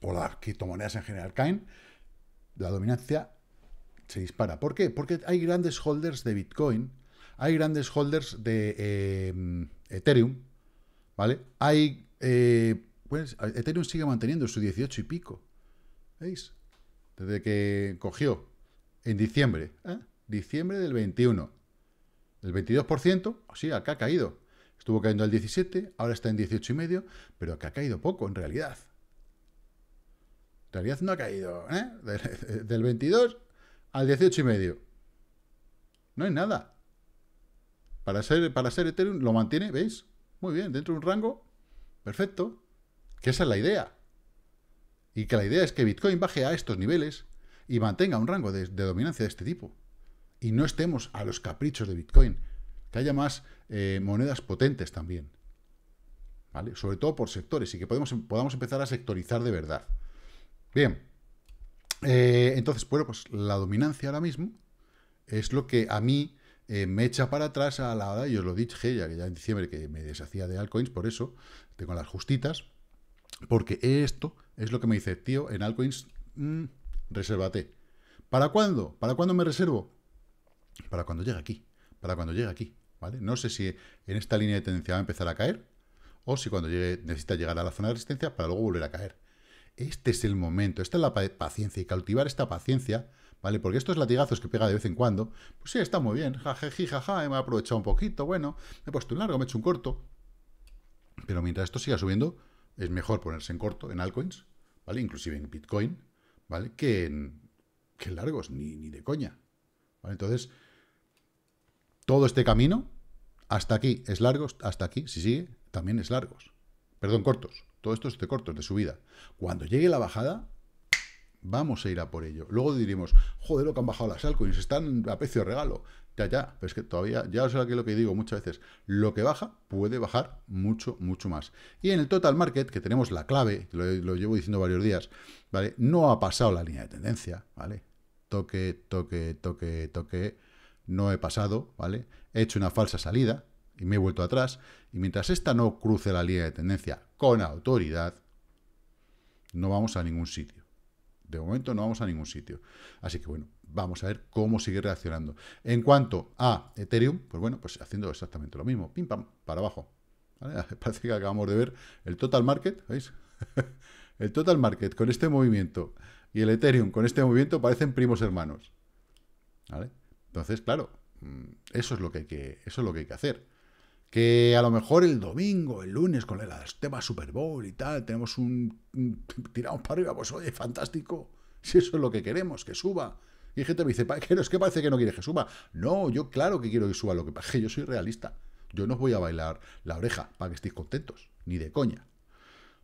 o las criptomonedas en general caen, la dominancia se dispara. ¿Por qué? Porque hay grandes holders de Bitcoin, hay grandes holders de eh, Ethereum, ¿vale? Hay, eh, pues, Ethereum sigue manteniendo su 18 y pico, ¿veis? Desde que cogió en diciembre, ¿eh? diciembre del 21, el 22%, sí, acá ha caído. Estuvo cayendo al 17, ahora está en 18 y medio, pero acá ha caído poco en realidad realidad no ha caído, ¿eh? Del, 22 (laughs) al 18 y medio. No hay nada. Para ser, para ser Ethereum lo mantiene, ¿veis? Muy bien, dentro de un rango, perfecto. Que esa es la idea. Y que la idea es que Bitcoin baje a estos niveles y mantenga un rango de, dominancia de este tipo. Y no estemos a los caprichos de Bitcoin. Que haya más eh, monedas potentes también. ¿Vale? Sobre todo por sectores y que em-, podamos empezar a sectorizar de verdad. Bien. Eh, entonces, bueno, pues la dominancia ahora mismo es lo que a mí eh, me echa para atrás a la hora, y os lo dije ya, ya en diciembre que me deshacía de altcoins, por eso tengo las justitas, porque esto es lo que me dice, tío, en altcoins, mm, resérvate. ¿Para cuándo? ¿Para cuándo me reservo? Para cuando llegue aquí, para cuando llegue aquí, ¿vale? No sé si en esta línea de tendencia va a empezar a caer, o si cuando llegue necesita llegar a la zona de resistencia para luego volver a caer. Este es el momento, esta es la paciencia y cautivar esta paciencia, ¿vale? Porque estos latigazos que pega de vez en cuando, pues sí, está muy bien, jajajaja, jaja, me he aprovechado un poquito, bueno, me he puesto un largo, me he hecho un corto. Pero mientras esto siga subiendo, es mejor ponerse en corto en altcoins, ¿vale? Inclusive en Bitcoin, ¿vale? Que en, que largos, ni, de coña, ¿vale? Entonces, todo este camino, hasta aquí es largos, hasta aquí, si sigue, también es largos. Perdón, cortos. Todo esto es de cortos, de subida. Cuando llegue la bajada, vamos a ir a por ello. Luego diremos, joder, lo que han bajado las altcoins, están a precio de regalo. Ya, ya, pero es que todavía, ya os que lo que digo muchas veces, lo que baja puede bajar mucho, mucho más. Y en el total market, que tenemos la clave, lo llevo diciendo varios días, ¿vale? No ha pasado la línea de tendencia, ¿vale? Toque, toque, toque, toque, no he pasado, ¿vale? He hecho una falsa salida y me he vuelto atrás. Y mientras esta no cruce la línea de tendencia, con autoridad, no vamos a ningún sitio. De momento no vamos a ningún sitio. Así que bueno, vamos a ver cómo sigue reaccionando. En cuanto a Ethereum, pues bueno, pues haciendo exactamente lo mismo. Pim, pam, para abajo. (laughs) Parece que acabamos de ver el total market, ¿veis? (laughs) el total market con este movimiento y el Ethereum con este movimiento parecen primos hermanos. Entonces, claro, mm, eso es lo que hay que, eso es lo que, hay que hacer que a lo mejor el domingo, el lunes, con el tema Super Bowl y tal, tenemos un, tiramos para arriba, pues oye, fantástico, si eso es lo que queremos, que suba. Y gente me dice, ¿qué es que parece que no quiere que suba. No, yo claro que quiero que suba, lo que pasa que yo soy realista. Yo no os voy a bailar la oreja para que estéis contentos, ni de coña.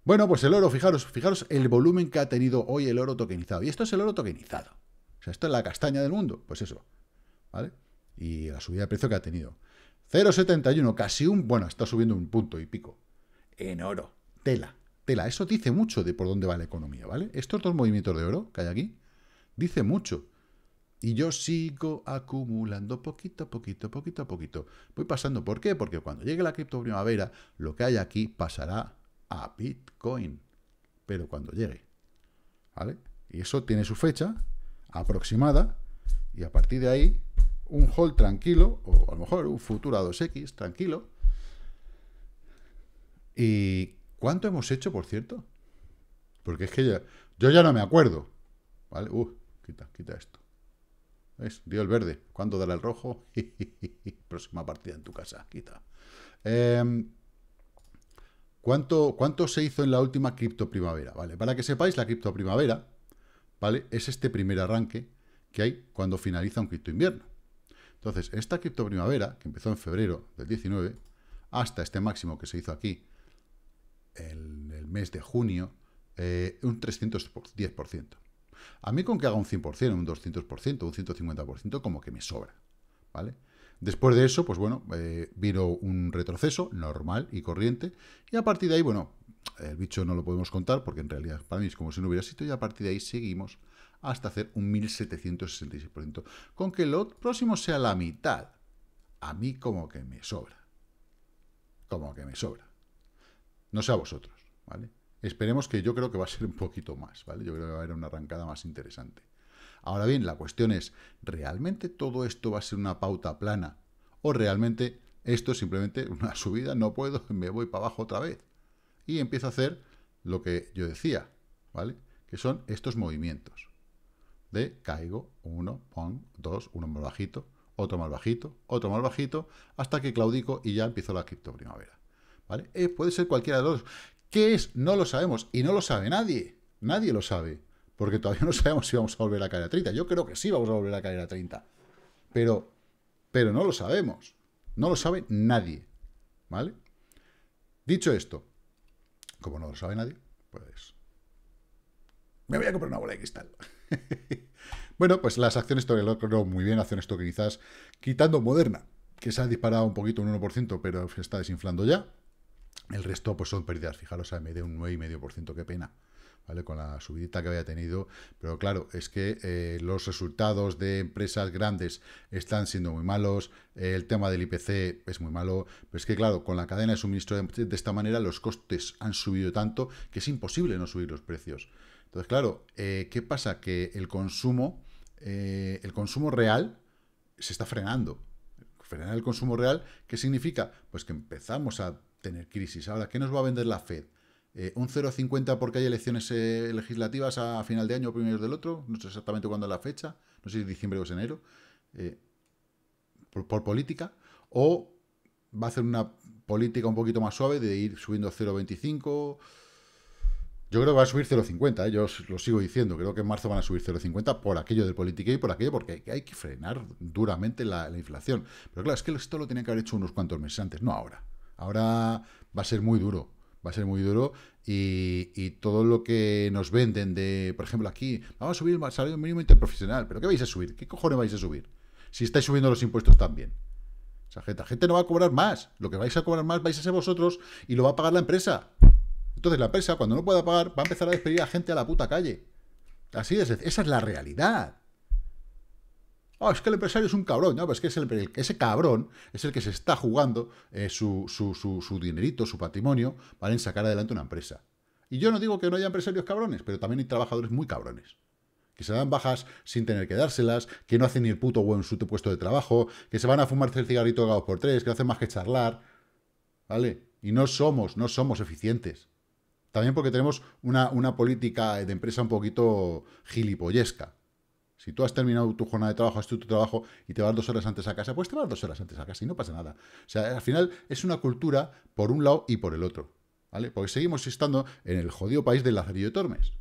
Bueno, pues el oro, fijaros, fijaros el volumen que ha tenido hoy el oro tokenizado. Y esto es el oro tokenizado. O sea, esto es la castaña del mundo, pues eso. ¿Vale? Y la subida de precio que ha tenido. 0,71, casi un... Bueno, está subiendo un punto y pico. En oro. Tela, tela. Eso dice mucho de por dónde va la economía, ¿vale? Estos dos movimientos de oro que hay aquí, dice mucho. Y yo sigo acumulando poquito a poquito, poquito a poquito. Voy pasando. ¿Por qué? Porque cuando llegue la cripto primavera, lo que hay aquí pasará a Bitcoin. Pero cuando llegue. ¿Vale? Y eso tiene su fecha aproximada. Y a partir de ahí, un hold tranquilo, o a lo mejor un futuro a 2X tranquilo. ¿Y cuánto hemos hecho, por cierto? Porque es que yo ya no me acuerdo. ¿Vale? Uh, quita, quita esto. ¿Ves? Dio el verde. ¿Cuándo dará el rojo? (laughs) Próxima partida en tu casa. Quita. Em, ¿cuánto, ¿Cuánto se hizo en la última cripto primavera? ¿Vale? Para que sepáis, la cripto primavera ¿vale? es este primer arranque que hay cuando finaliza un cripto invierno. Entonces, esta cripto que empezó en febrero del 19, hasta este máximo que se hizo aquí en el mes de junio, eh, un 310%. A mí con que haga un 100%, un 200%, un 150%, como que me sobra, ¿vale? Después de eso, pues bueno, eh, vino un retroceso normal y corriente, y a partir de ahí, bueno, el bicho no lo podemos contar, porque en realidad para mí es como si no hubiera sido, y a partir de ahí seguimos hasta hacer un 1766%, con que lo próximo sea la mitad. A mí como que me sobra. Como que me sobra. No sé a vosotros, ¿vale? Esperemos que yo creo que va a ser un poquito más, ¿vale? Yo creo que va a haber una arrancada más interesante. Ahora bien, la cuestión es, ¿realmente todo esto va a ser una pauta plana? ¿O realmente esto es simplemente una subida, no puedo, (laughs) me voy para abajo otra vez? Y empiezo a hacer lo que yo decía, ¿vale? Que son estos movimientos de caigo uno, pon dos, uno más bajito, otro más bajito, otro más bajito, hasta que claudico y ya empezó la cripto primavera. ¿Vale? Eh, puede ser cualquiera de los dos. ¿Qué es? No lo sabemos y no lo sabe nadie. Nadie lo sabe. Porque todavía (laughs) no sabemos si vamos a volver a caer a 30. Yo creo que sí vamos a volver a caer a 30. Pero, pero no lo sabemos. No lo sabe nadie. ¿Vale? Dicho esto, como no lo sabe nadie, pues me voy a comprar una bola de cristal. (laughs) bueno, pues las acciones todavía lo muy bien, acciones quizás quitando Moderna, que se ha disparado un poquito, un 1%, pero se está desinflando ya. El resto pues son pérdidas, fijaros, de un 9,5%, qué pena. ¿Vale? Con la subidita que había tenido. Pero claro, es que eh, los resultados de empresas grandes están siendo muy malos. Eh, el tema del IPC es muy malo. Pero es que, claro, con la cadena de suministro de, esta manera, los costes han subido tanto que es imposible no subir los precios. Entonces, claro, eh, ¿qué pasa? Que el consumo, eh, el consumo real se está frenando. Frenar el consumo real, ¿qué significa? Pues que empezamos a tener crisis. Ahora, ¿qué nos va a vender la Fed? Eh, ¿Un 0,50 porque hay elecciones legislativas a final de año o primeros del otro? No sé exactamente cuándo es la fecha, no sé si es diciembre o enero, por, por política. ¿O va a hacer una política un poquito más suave de ir subiendo 0,25? Yo creo que va a subir 0,50, ¿eh? yo os lo sigo diciendo. Creo que en marzo van a subir 0,50 por aquello del política y por aquello, porque hay que frenar duramente la, inflación. Pero claro, es que esto lo tenían que haber hecho unos cuantos meses antes, no ahora. Ahora va a ser muy duro, va a ser muy duro. Y, todo lo que nos venden de, por ejemplo, aquí, vamos a subir el salario mínimo interprofesional, pero ¿qué vais a subir? ¿Qué cojones vais a subir? Si estáis subiendo los impuestos también. O sea, gente, la gente no va a cobrar más. Lo que vais a cobrar más vais a ser vosotros y lo va a pagar la empresa. Entonces la empresa, cuando no pueda pagar, va a empezar a despedir a gente a la puta calle. Así es, esa es la realidad. Oh, es que el empresario es un cabrón. No, pero pues es que ese cabrón es el que se está jugando eh, su, dinerito, su patrimonio, para en sacar adelante una empresa. Y yo no digo que no haya empresarios cabrones, pero también hay trabajadores muy cabrones. Que se dan bajas sin tener que dárselas, que no hacen ni el puto buen en su puesto de trabajo, que se van a fumar el cigarrito de por tres, que no hacen más que charlar. ¿Vale? Y no somos, no somos eficientes. También porque tenemos una, una política de empresa un poquito gilipollesca. Si tú has terminado tu jornada de trabajo, has hecho tu trabajo y te vas dos horas antes a casa, pues te vas dos horas antes a casa y no pasa nada. O sea, al final es una cultura por un lado y por el otro. ¿Vale? Porque seguimos estando en el jodido país del Lazarillo de Tormes.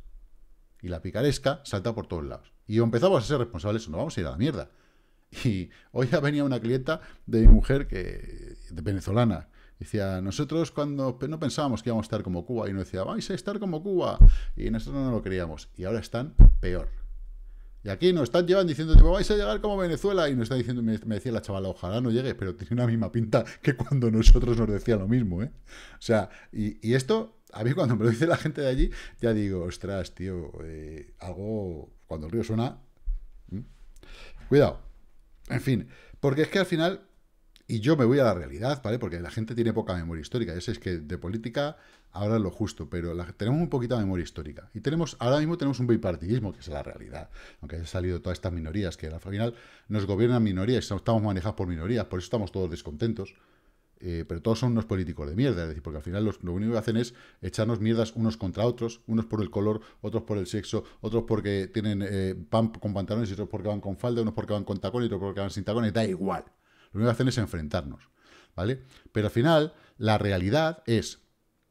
Y la picaresca salta por todos lados. Y empezamos a ser responsables o no vamos a ir a la mierda. Y hoy ya venía una clienta de mi mujer que, de venezolana, Decía, nosotros cuando no pensábamos que íbamos a estar como Cuba y nos decía, vais a estar como Cuba. Y nosotros no lo creíamos. Y ahora están peor. Y aquí nos están llevando diciendo, vais a llegar como Venezuela. Y nos está diciendo, me, decía la chavala, ojalá no llegue, pero tiene una misma pinta que cuando nosotros nos decía lo mismo, ¿eh? O sea, y, esto, a mí cuando me lo dice la gente de allí, ya digo, ostras, tío, eh, algo, cuando el río suena, cuidado. En fin, porque es que al final y yo me voy a la realidad, ¿vale? Porque la gente tiene poca memoria histórica. ese es que de política ahora es lo justo, pero tenemos tenemos poquito de memoria histórica. Y tenemos, ahora mismo tenemos un bipartidismo, que es la realidad. Aunque hayan salido todas estas minorías, que al final nos gobiernan minorías, estamos manejados por minorías, por eso estamos todos descontentos. Eh, pero todos son unos políticos de mierda, es decir, porque al final lo único que hacen es echarnos mierdas unos contra otros, unos por el color, otros por el sexo, otros porque tienen eh, con pantalones y otros porque van con falda, unos porque van con tacones y otros porque van sin tacones, da igual. Lo único que hacen es enfrentarnos, ¿vale? Pero al final, la realidad es,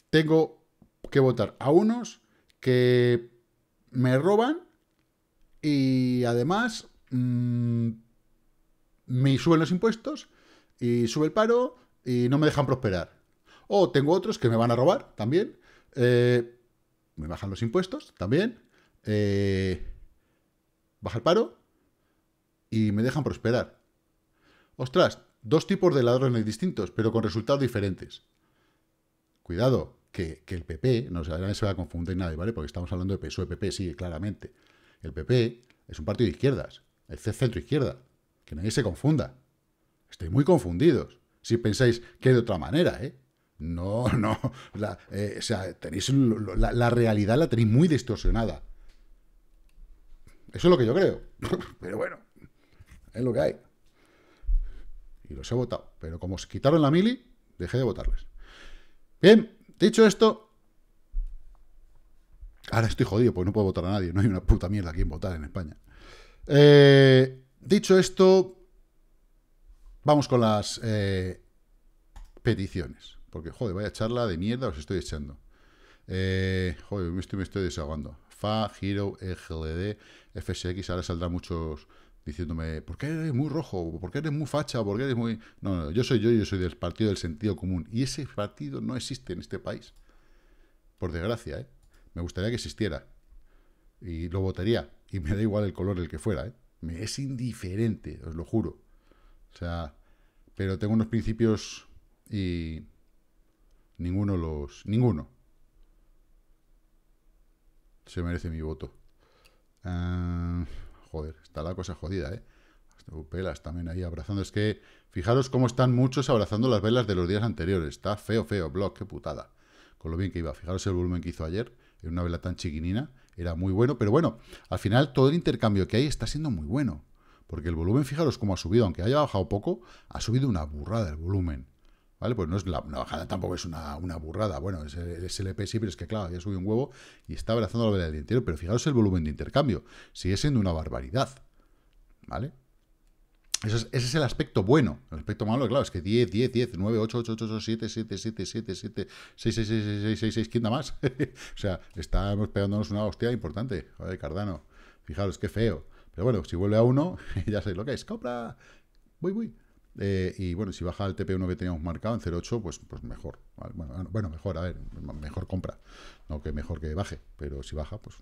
tengo que votar a unos que me roban y además mm, me suben los impuestos y sube el paro y no me dejan prosperar. O tengo otros que me van a robar también, eh, me bajan los impuestos también, eh, baja el paro y me dejan prosperar. Ostras, dos tipos de ladrones distintos, pero con resultados diferentes. Cuidado, que, el PP, no se, se va a confundir nadie, ¿vale? Porque estamos hablando de PSOE-PP, e, sí, claramente. El PP es un partido de izquierdas, el centro-izquierda. Que nadie se confunda. Estoy muy confundidos. Si pensáis que de otra manera, ¿eh? No, no. Eh, o sea, tenéis la, realidad la tenéis muy distorsionada. Eso es lo que yo creo. (laughs) Pero bueno, es lo que hay y los he votado. Pero como se quitaron la mili, dejé de votarles. Bien, dicho esto, ahora estoy jodido porque no puedo votar a nadie. No hay una puta mierda a quien votar en España. Eh, dicho esto, vamos con las eh, peticiones. Porque, joder, vaya charla de mierda os estoy echando. Eh, joder, me estoy, me estoy desahogando. FA, Giro, EGLD, FSX, ahora saldrán muchos diciéndome, ¿por qué eres muy rojo? ¿Por qué eres muy facha? ¿Por qué eres muy...? No, no, yo soy yo, yo soy del partido del sentido común. Y ese partido no existe en este país. Por desgracia, ¿eh? Me gustaría que existiera. Y lo votaría. Y me da igual el color el que fuera, ¿eh? Me es indiferente, os lo juro. O sea, pero tengo unos principios y ninguno los... Ninguno. Se merece mi voto. Ah, joder, está la cosa jodida, ¿eh? pelas también ahí abrazando. Es que fijaros cómo están muchos abrazando las velas de los días anteriores. Está feo, feo, blog, qué putada. Con lo bien que iba. Fijaros el volumen que hizo ayer en una vela tan chiquinina. Era muy bueno, pero bueno, al final todo el intercambio que hay está siendo muy bueno. Porque el volumen, fijaros cómo ha subido, aunque haya bajado poco, ha subido una burrada el volumen. ¿Vale? Pues no es la, bajada, tampoco es una, burrada. Bueno, es, el LP e sí, pero es que claro, ya subí un huevo y está abrazando la vela del Pero fijaros el volumen de intercambio. Sigue siendo una barbaridad. ¿Vale? ese es el aspecto bueno. El aspecto malo, claro, es que 10, 10, 10, 9, 8, 8, 8, 8 7, 7, 7, 7, 7, 6, 6, 6, 6, 6, 6, 6 ¿quién da más? (laughs) o sea, estamos pegándonos una hostia importante. Joder, Cardano, fijaros qué feo. Pero bueno, si vuelve a uno, (laughs) ya sabéis lo que es. ¡Compra! Voy, voy. Eh, y bueno, si baja el TP1 que teníamos marcado en 0.8, pues, pues mejor. Ah, bueno, mejor, a ver, mejor compra. No que mejor que baje, pero si baja, pues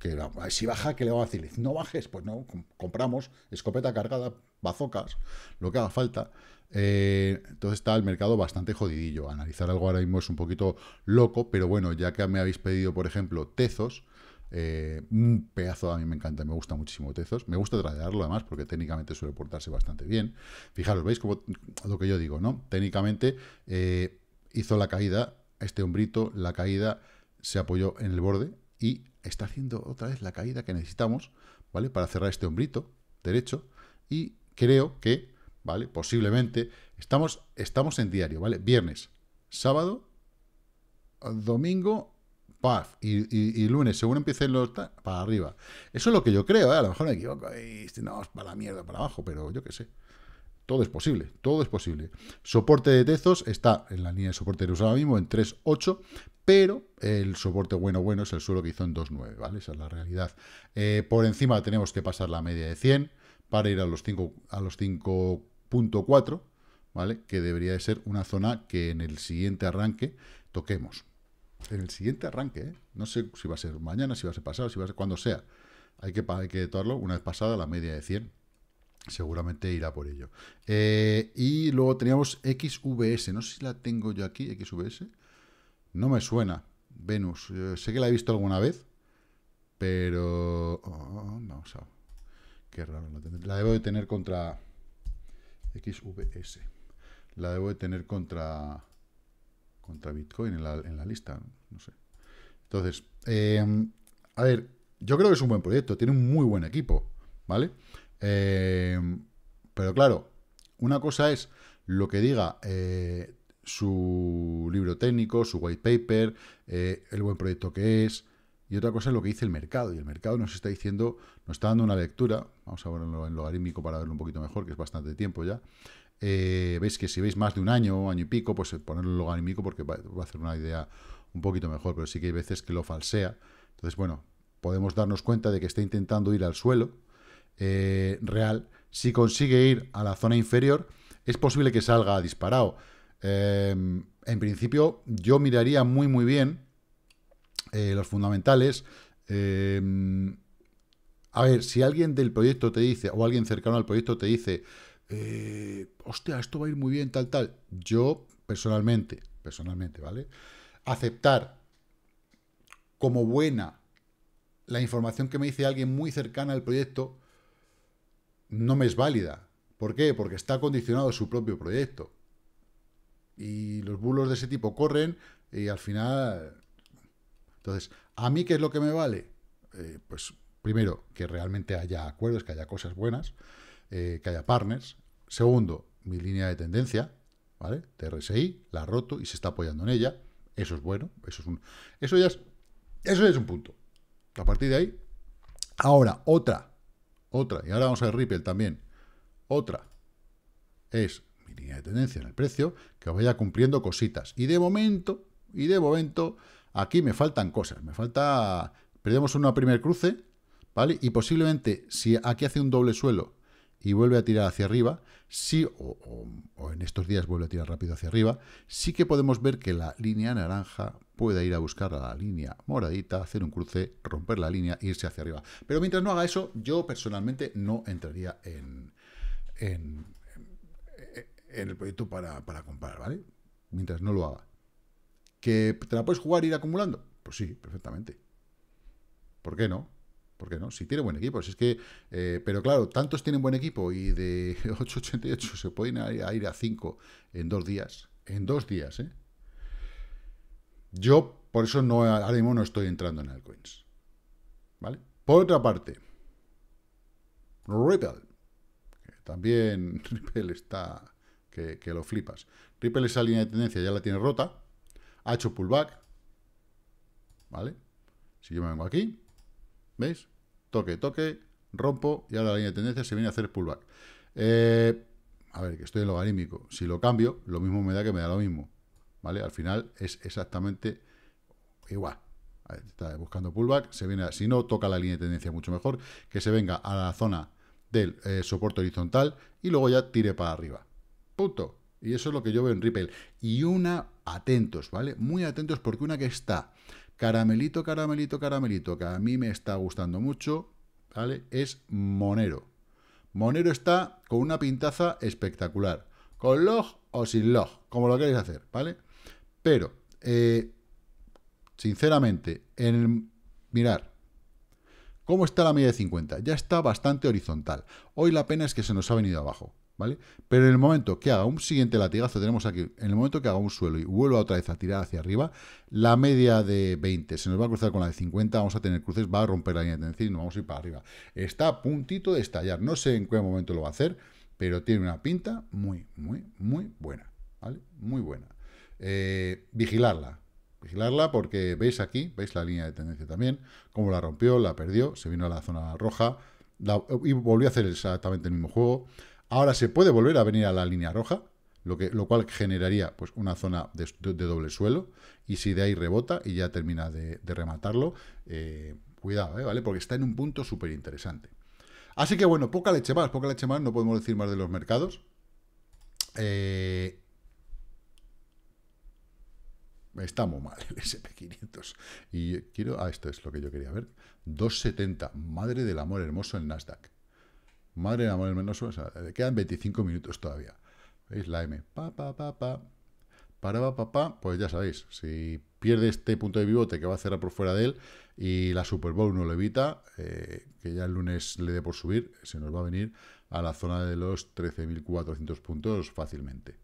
que si baja, que le va a decir? No bajes, pues no, compramos escopeta cargada, bazocas, lo que haga falta. Eh, entonces está el mercado bastante jodidillo. Analizar algo ahora mismo es un poquito loco, pero bueno, ya que me habéis pedido, por ejemplo, Tezos, eh, un pedazo a mí me encanta, me gusta muchísimo Tezos. Me gusta traerlo además porque técnicamente suele portarse bastante bien. Fijaros, veis como lo que yo digo, ¿no? Técnicamente eh, hizo la caída, este hombrito, la caída se apoyó en el borde y está haciendo otra vez la caída que necesitamos, ¿vale? Para cerrar este hombrito derecho y creo que, ¿vale? Posiblemente estamos, estamos en diario, ¿vale? Viernes, sábado, domingo y, lunes, según empiecen los... para arriba. Eso es lo que yo creo, ¿eh? a lo mejor me equivoco, y no, para la mierda, para abajo, pero yo qué sé. Todo es posible, todo es posible. Soporte de Tezos está en la línea de soporte de ahora mismo, en 3.8, pero el soporte bueno bueno es el suelo que hizo en 2.9, ¿vale? Esa es la realidad. Eh, por encima tenemos que pasar la media de 100 para ir a los 5, a los 5.4, ¿vale? Que debería de ser una zona que en el siguiente arranque toquemos, en el siguiente arranque, ¿eh? no sé si va a ser mañana, si va a ser pasado, si va a ser cuando sea, hay que, hay que una vez pasada la media de 100. Seguramente irá por ello. Eh, y luego teníamos XVS, no sé si la tengo yo aquí, XVS. No me suena. Venus, eh, sé que la he visto alguna vez, pero... Oh, no, vamos a... Qué raro. La debo de tener contra... XVS. La debo de tener contra contra Bitcoin en la, en la lista. No sé. Entonces, em, a ver, yo creo que es un buen proyecto, tiene un muy buen equipo, ¿vale? Em, pero claro, una cosa es lo que diga eh, su libro técnico, su white paper, eh, el buen proyecto que es, y otra cosa es lo que dice el mercado. Y el mercado nos está diciendo, nos está dando una lectura, vamos a verlo en logarítmico para verlo un poquito mejor, que es bastante tiempo ya, eh, veis que si veis más de un año, año y pico, pues ponerlo logarítmico porque va, a hacer una idea un poquito mejor, pero sí que hay veces que lo falsea. Entonces, bueno, podemos darnos cuenta de que está intentando ir al suelo eh, real. Si consigue ir a la zona inferior, es posible que salga disparado. Em, en principio, yo miraría muy, muy bien eh, los fundamentales. Em, a ver, si alguien del proyecto te dice, o alguien cercano al proyecto te dice eh, hostia, esto va a ir muy bien, tal, tal. Yo, personalmente, personalmente, ¿vale? Aceptar como buena la información que me dice alguien muy cercana al proyecto no me es válida. ¿Por qué? Porque está condicionado su propio proyecto. Y los bulos de ese tipo corren y al final... Entonces, ¿a mí qué es lo que me vale? Eh, pues primero, que realmente haya acuerdos, que haya cosas buenas, eh, que haya partners, Segundo, mi línea de tendencia, ¿vale? TRSI, la ha roto y se está apoyando en ella. Eso es bueno, eso es eso ya es, eso es un punto. A partir de ahí, ahora, otra, otra, y ahora vamos a ver Ripple también, otra, es mi línea de tendencia en el precio, que vaya cumpliendo cositas. Y de momento, y de momento, aquí me faltan cosas, me falta, perdemos una primer cruce, ¿vale? Y posiblemente, si aquí hace un doble suelo, y vuelve a tirar hacia arriba, sí, o, en estos días vuelve a tirar rápido hacia arriba, sí que podemos ver que la línea naranja puede ir a buscar a la línea moradita, hacer un cruce, romper la línea, e irse hacia arriba. Pero mientras no haga eso, yo personalmente no entraría en, en, el proyecto para, comprar, ¿vale? Mientras no lo haga. ¿Que te la puedes jugar e ir acumulando? Pues sí, perfectamente. ¿Por qué no? ¿Por qué no? Si tiene buen equipo, es que... Eh, pero claro, tantos tienen buen equipo y de 8.88 (laughs) se pueden ir a, 5 en dos días. En dos días, ¿eh? Yo por eso no, ahora mismo no estoy entrando en altcoins. ¿Vale? Por otra parte, Ripple. también (laughs) Ripple está... Que, que lo flipas. Ripple esa línea de tendencia ya la tiene rota. Ha hecho pullback. ¿Vale? Si yo me vengo aquí, ¿veis? toque, toque, rompo y ahora la línea de tendencia se viene a hacer pullback. Eh, a ver, que estoy en logarítmico. Si lo cambio, lo mismo me da que me da lo mismo. ¿Vale? Al final es exactamente igual. está buscando pullback, se viene, a, si no, toca la línea de tendencia mucho mejor, que se venga a la zona del eh, soporte horizontal y luego ya tire para arriba. Punto. Y eso es lo que yo veo en Ripple. Y una, atentos, ¿vale? Muy atentos porque una que está Caramelito, caramelito, caramelito, que a mí me está gustando mucho, ¿vale? Es Monero. Monero está con una pintaza espectacular. Con log o sin log, como lo queréis hacer, ¿vale? Pero, eh, sinceramente, en mirar, ¿Cómo está la media de 50? Ya está bastante horizontal. Hoy la pena es que se nos ha venido abajo. Pero en el momento que haga un siguiente latigazo, tenemos aquí, en el momento que haga un suelo y vuelva otra vez a tirar hacia arriba, la media de 20 se nos va a cruzar con la de 50, vamos a tener cruces, va a romper la línea de tendencia y nos vamos a ir para arriba. Está a puntito de estallar, no sé en qué momento lo va a hacer, pero tiene una pinta muy, muy, muy buena, ¿vale? Muy buena. Eh, vigilarla, vigilarla porque veis aquí, veis la línea de tendencia también, cómo la rompió, la perdió, se vino a la zona roja, y volvió a hacer exactamente el mismo juego. Ahora se puede volver a venir a la línea roja, lo, que, lo cual generaría pues, una zona de, doble suelo, y si de ahí rebota y ya termina de, rematarlo, eh, cuidado, eh, ¿vale? Porque está en un punto súper interesante. Así que bueno, poca leche más, poca leche más, no podemos decir más de los mercados. Eh, estamos está muy mal (laughs) el SP500. Y quiero... Ah, esto es lo que yo quería ver. 270, madre del amor hermoso en Nasdaq. Madre de amor menos, o sea, quedan 25 minutos todavía. ¿Veis? La M. Pa, pa, pa, pa. para pa, pa. Pues ya sabéis, si pierde este punto de pivote que va a cerrar por fuera de él y la Super Bowl no lo evita, eh, que ya el lunes le dé por subir, se nos va a venir a la zona de los 13.400 puntos fácilmente.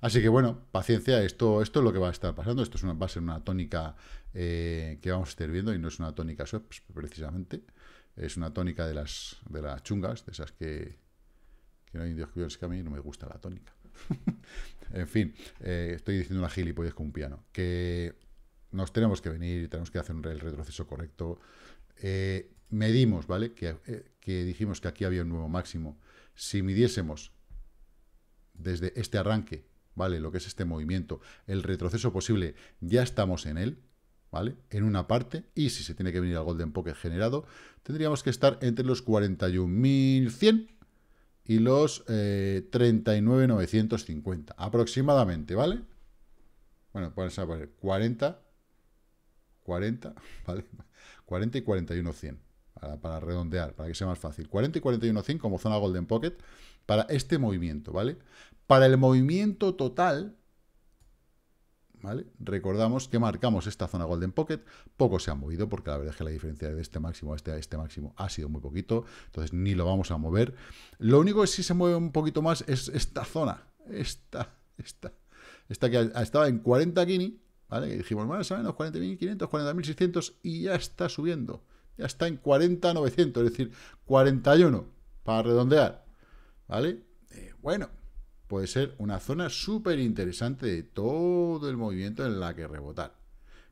Así que bueno, paciencia, esto, esto es lo que va a estar pasando, esto es una, va a ser una tónica eh, que vamos a estar viendo y no es una tónica SWAP precisamente. Es una tónica de las, de las chungas, de esas que, que no hay indios que a mí no me gusta la tónica. (laughs) en fin, eh, estoy diciendo una gilipollas con un piano. Que nos tenemos que venir, tenemos que hacer un, el retroceso correcto. Eh, medimos, ¿vale? Que, eh, que dijimos que aquí había un nuevo máximo. Si midiésemos desde este arranque, ¿vale? Lo que es este movimiento, el retroceso posible, ya estamos en él, ¿vale? En una parte, y si se tiene que venir al Golden Pocket generado, tendríamos que estar entre los 41.100 y los 39.950, eh, aproximadamente, ¿vale? Bueno, pueden saber 40, 40, ¿vale? 40 y 41.100, para, para redondear, para que sea más fácil. 40 y 41.100 como zona Golden Pocket para este movimiento, ¿vale? Para el movimiento total, ¿vale? Recordamos que marcamos esta zona Golden Pocket, poco se ha movido, porque la verdad es que la diferencia de este máximo a este, a este máximo ha sido muy poquito, entonces ni lo vamos a mover. Lo único que si se mueve un poquito más es esta zona, esta, esta, esta que estaba en 40 guini, ¿vale? Y dijimos, más o menos 40.500, 40.600 y ya está subiendo, ya está en 40.900, es decir, 41, para redondear, ¿vale? Eh, bueno, puede ser una zona súper interesante de todo el movimiento en la que rebotar.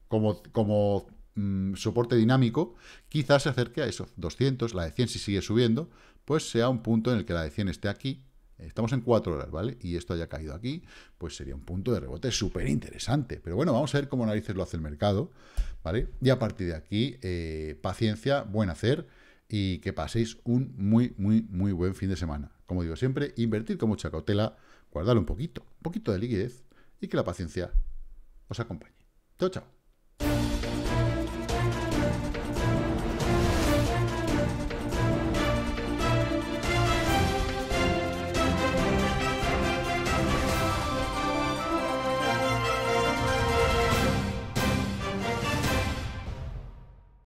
Como, como mm, soporte dinámico, quizás se acerque a esos 200, la de 100 si sigue subiendo, pues sea un punto en el que la de 100 esté aquí. Estamos en 4 horas, ¿vale? Y esto haya caído aquí, pues sería un punto de rebote súper interesante. Pero bueno, vamos a ver cómo narices lo hace el mercado, ¿vale? Y a partir de aquí, eh, paciencia, buen hacer y que paséis un muy, muy, muy buen fin de semana. Como digo siempre, invertir con mucha cautela, guardar un poquito, un poquito de liquidez y que la paciencia os acompañe. Chao, chao.